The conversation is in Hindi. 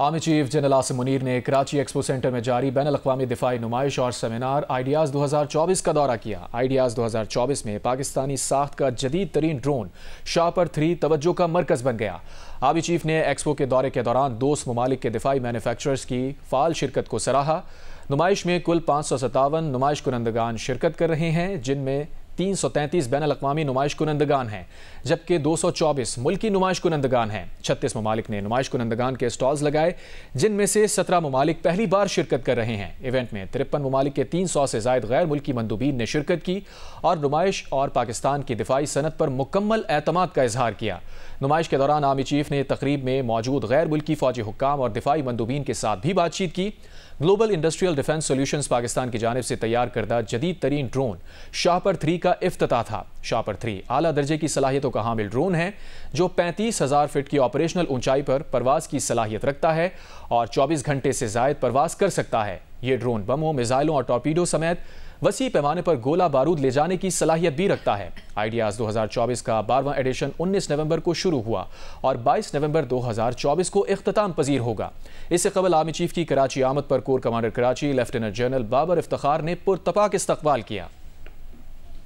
army chief general Asim Munir ने कराची एक्सपो सेंटर में जारी बैन अवी दिफाई नुमाइश और सेमिनार आइडियाज़ 2024 का दौरा किया आइडियाज़ 2024 में पाकिस्तानी साख्त का जदीद तरीन ड्रोन शाहपर थ्री तवज्जो का मरकज़ बन गया आर्मी चीफ ने एक्सपो के दौरे के दौरान दोस्त ममालिक के दिफाई मैनुफैक्चरर्स की फ़ाल शिरकत को सराहा नुमाइश में कुल पाँच सौ सतावन नुमाइश कुनंदगान शिरकत कर रहे हैं जिनमें तीन सौ तैंतीस बैन अवी नुमाइश कुनंदगान हैं जबकि दो सौ चौबीस मुल्की नुमाइश कुनंदगान हैं छत्तीस ममालिक ने नुमाइश कुनंदगान के स्टॉल्स लगाए जिनमें से सत्रह ममालिक पहली बार शिरकत कर रहे हैं इवेंट में तिरपन ममालिक के तीन सौ से जायद गैर मुल्की मंदूबीन ने शिरकत की और नुमाइश और पाकिस्तान की दिफाई सनत पर मुकम्मल अहतमाद का इजहार किया नुमाइश के दौरान आर्मी चीफ ने तकरीब में मौजूद गैर मुल्की फौजी हुकाम और दिफाई मंदूबीन के साथ भी बातचीत की global industrial defence solutions Pakistan की जानब से तैयार करदा जदीद तरीन ड्रोन शाहपर थ्री का अफ्तः था शाहपर थ्री आला दर्जे की सलाहियतों का हामिल ड्रोन है जो पैंतीस हज़ार फिट की ऑपरेशनल ऊंचाई पर परवाज की सलाहियत रखता है और चौबीस घंटे से जायद परवास कर सकता है ये ड्रोन बमों मिसाइलों और टॉर्पीडो समेत वसी पैमाने पर गोला बारूद ले जाने की सलाहियत भी रखता है आइडियाज़ 2024 का बारहवां एडिशन 19 नवंबर को शुरू हुआ और 22 नवंबर 2024 को अख्ताम पजीर होगा इससे कबल आर्मी चीफ की कराची आमद पर core commander Karachi lieutenant general Babar Iftikhar ने पुरतपाक इस्तकबाल किया